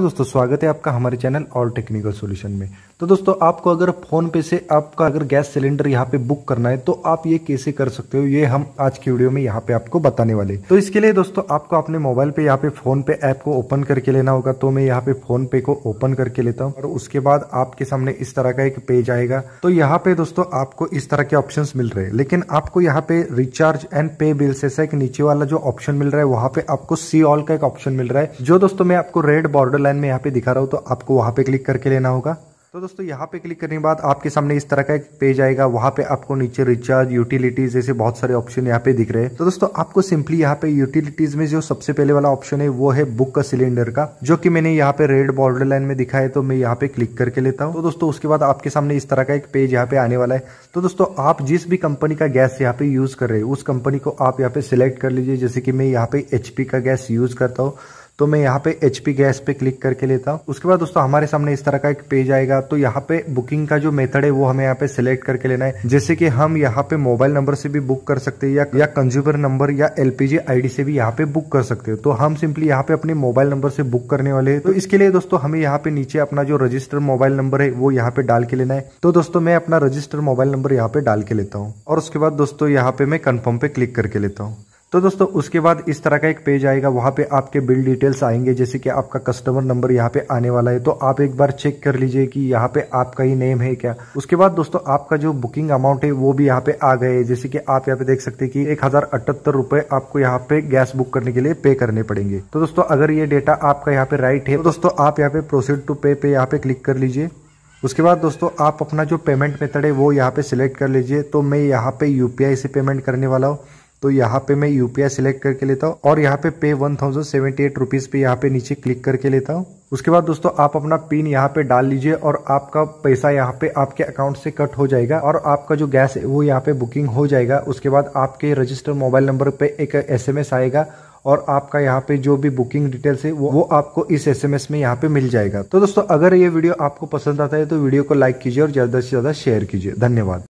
तो दोस्तों स्वागत है आपका हमारे चैनल और टेक्निकल सॉल्यूशन में तो दोस्तों आपको अगर फ़ोन पे से आपका अगर गैस सिलेंडर यहाँ पे बुक करना है तो आप ये कैसे कर सकते हो ये हम आज की वीडियो में यहाँ पे आपको बताने वाले तो इसके लिए दोस्तों आपको अपने मोबाइल पे यहाँ पे फ़ोन पे ऐप को ओपन करके लेना होगा तो मैं यहाँ पे फ़ोन पे को ओपन करके लेता हूँ और उसके बाद आपके सामने इस तरह का एक पेज आएगा तो यहाँ पे दोस्तों आपको इस तरह के ऑप्शन मिल रहे हैं लेकिन आपको यहाँ पे रिचार्ज एंड पे बिल से नीचे वाला जो ऑप्शन मिल रहा है वहाँ पे आपको सी ऑल का एक ऑप्शन मिल रहा है जो दोस्तों में आपको रेड बॉर्डर ऑनलाइन में यहाँ पे दिखा रहा हूँ तो आपको वहाँ पे क्लिक करके लेना होगा तो दोस्तों यहाँ पे क्लिक करने के बाद आपके सामने इस तरह का एक पेज आएगा वहाँ पे आपको नीचे रिचार्ज यूटिलिटीज जैसे बहुत सारे ऑप्शन यहाँ पे दिख रहे हैं तो दोस्तों आपको सिंपली यहाँ पे यूटिलिटीज में जो सबसे पहले वाला ऑप्शन है वो है बुक का सिलेंडर का जो कि मैंने यहाँ पे रेड बॉर्डर लाइन में दिखा है तो मैं यहाँ पे क्लिक करके लेता हूँ तो दोस्तों उसके बाद आपके सामने इस तरह का एक पेज यहाँ पे आने वाला है तो दोस्तों आप जिस भी कंपनी का गैस यहाँ पे यूज कर रहे हैं उस कंपनी को आप यहाँ पे सिलेक्ट कर लीजिए जैसे कि मैं यहाँ पे एचपी का गैस यूज करता हूँ तो मैं यहाँ पे एच गैस पे क्लिक करके लेता हूँ उसके बाद दोस्तों हमारे सामने इस तरह का एक पेज आएगा तो यहाँ पे बुकिंग का जो मेथड है वो हमें यहाँ पे सिलेक्ट करके लेना है जैसे कि हम यहाँ पे मोबाइल नंबर से भी बुक कर सकते हैं या, या कंज्यूमर नंबर या एलपीजी आईडी से भी यहाँ पे बुक कर सकते हो तो हम सिंपली यहाँ पे अपने मोबाइल नंबर से बुक करने वाले हैं तो इसके लिए दोस्तों हमें यहाँ पे नीचे अपना जो रजिस्टर मोबाइल नंबर है वो यहाँ पे डाल के लेना है तो दोस्तों मैं अपना रजिस्टर मोबाइल नंबर यहाँ पे डाल के लेता हूँ और उसके बाद दोस्तों यहाँ पे मैं कन्फर्म पे क्लिक करके लेता हूँ तो दोस्तों उसके बाद इस तरह का एक पेज आएगा वहाँ पे आपके बिल डिटेल्स आएंगे जैसे कि आपका कस्टमर नंबर यहाँ पे आने वाला है तो आप एक बार चेक कर लीजिए कि यहाँ पे आपका ही नेम है क्या उसके बाद दोस्तों आपका जो बुकिंग अमाउंट है वो भी यहाँ पे आ गए जैसे कि आप यहाँ पे देख सकते हैं कि एक हजार आपको यहाँ पे गैस बुक करने के लिए पे करने पड़ेंगे तो दोस्तों अगर ये डेटा आपका यहाँ पे राइट है तो दोस्तों आप यहाँ पे प्रोसीड टू पे पे यहाँ पे क्लिक कर लीजिए उसके बाद दोस्तों आप अपना जो पेमेंट मेथड है वो यहाँ पे सिलेक्ट कर लीजिए तो मैं यहाँ पे यूपीआई से पेमेंट करने वाला हूँ तो यहाँ पे मैं यू सिलेक्ट करके लेता हूँ और यहाँ पे पे one thousand seventy eight rupees पे यहाँ पे नीचे क्लिक करके लेता हूँ उसके बाद दोस्तों आप अपना पिन यहाँ पे डाल लीजिए और आपका पैसा यहाँ पे आपके अकाउंट से कट हो जाएगा और आपका जो गैस है वो यहाँ पे बुकिंग हो जाएगा उसके बाद आपके रजिस्टर मोबाइल नंबर पे एक एसएमएस आएगा और आपका यहाँ पे जो भी बुकिंग डिटेल्स है वो, वो आपको इस एसएमएस में यहाँ पे मिल जाएगा तो दोस्तों अगर ये वीडियो आपको पसंद आता है तो वीडियो को लाइक कीजिए और ज़्यादा से ज़्यादा शेयर कीजिए धन्यवाद